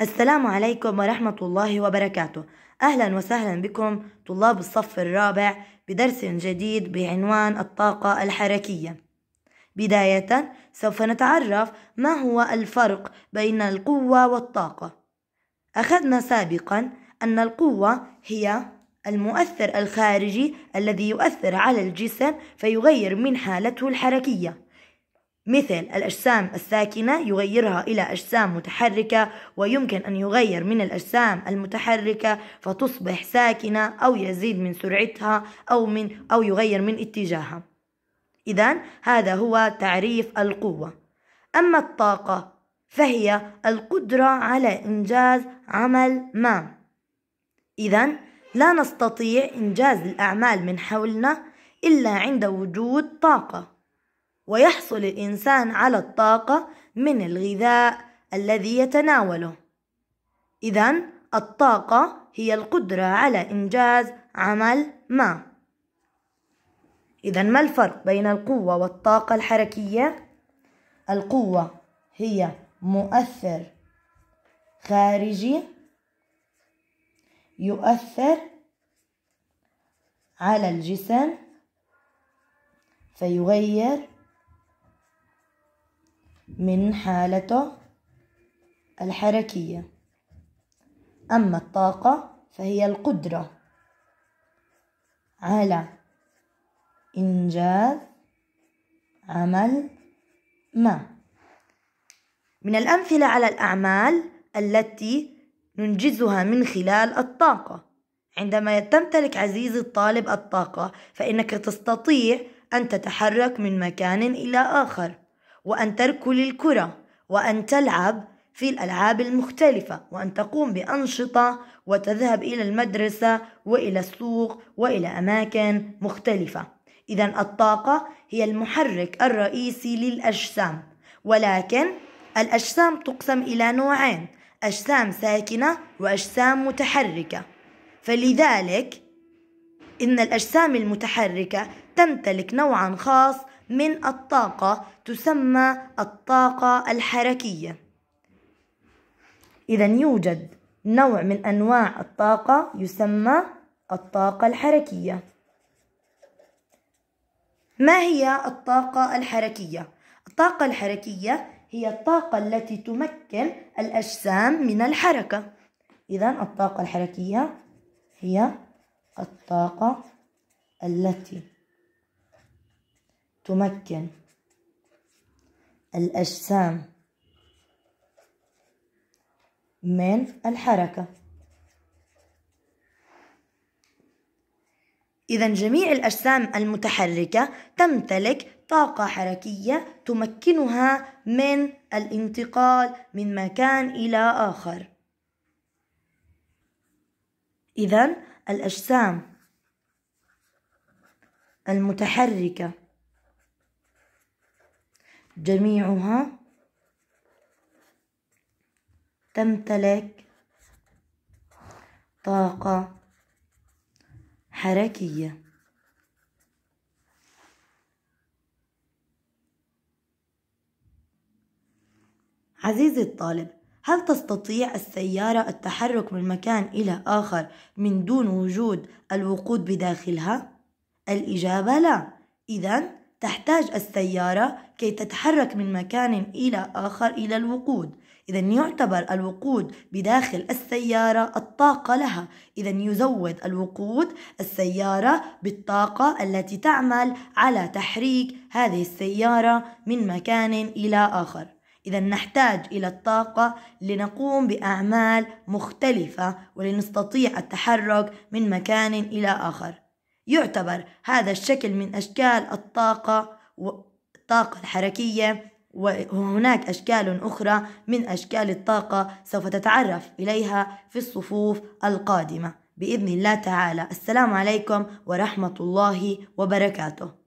السلام عليكم ورحمة الله وبركاته أهلا وسهلا بكم طلاب الصف الرابع بدرس جديد بعنوان الطاقة الحركية بداية سوف نتعرف ما هو الفرق بين القوة والطاقة أخذنا سابقا أن القوة هي المؤثر الخارجي الذي يؤثر على الجسم فيغير من حالته الحركيه مثل الأجسام الساكنة يغيرها إلى أجسام متحركة ويمكن أن يغير من الأجسام المتحركة فتصبح ساكنة أو يزيد من سرعتها أو من أو يغير من اتجاهها. إذا هذا هو تعريف القوة. أما الطاقة فهي القدرة على إنجاز عمل ما. إذا لا نستطيع إنجاز الأعمال من حولنا إلا عند وجود طاقة. ويحصل الإنسان على الطاقة من الغذاء الذي يتناوله إذا الطاقة هي القدرة على إنجاز عمل ما إذا ما الفرق بين القوة والطاقة الحركية؟ القوة هي مؤثر خارجي يؤثر على الجسم فيغير من حالته الحركية أما الطاقة فهي القدرة على إنجاز عمل ما من الأمثلة على الأعمال التي ننجزها من خلال الطاقة عندما تمتلك عزيزي الطالب الطاقة فإنك تستطيع أن تتحرك من مكان إلى آخر وأن تركل الكرة وأن تلعب في الألعاب المختلفة وأن تقوم بأنشطة وتذهب إلى المدرسة وإلى السوق وإلى أماكن مختلفة إذا الطاقة هي المحرك الرئيسي للأجسام ولكن الأجسام تقسم إلى نوعين أجسام ساكنة وأجسام متحركة فلذلك إن الأجسام المتحركة تمتلك نوعا خاص من الطاقة تسمى الطاقة الحركية إذا يوجد نوع من أنواع الطاقة يسمى الطاقة الحركية ما هي الطاقة الحركية؟ الطاقة الحركية هي الطاقة التي تمكن الأجسام من الحركة إذا الطاقة الحركية هي الطاقة التي تمكن الأجسام من الحركة إذا جميع الأجسام المتحركة تمتلك طاقة حركية تمكنها من الانتقال من مكان إلى آخر. إذا الأجسام المتحركة جميعها تمتلك طاقة حركية عزيزي الطالب هل تستطيع السيارة التحرك من مكان إلى آخر من دون وجود الوقود بداخلها؟ الإجابة لا إذا تحتاج السيارة كي تتحرك من مكان إلى آخر إلى الوقود إذا يعتبر الوقود بداخل السيارة الطاقة لها إذا يزود الوقود السيارة بالطاقة التي تعمل على تحريك هذه السيارة من مكان إلى آخر إذا نحتاج إلى الطاقة لنقوم بأعمال مختلفة ولنستطيع التحرك من مكان إلى آخر يعتبر هذا الشكل من أشكال الطاقة والطاقة الحركية وهناك أشكال أخرى من أشكال الطاقة سوف تتعرف إليها في الصفوف القادمة بإذن الله تعالى السلام عليكم ورحمة الله وبركاته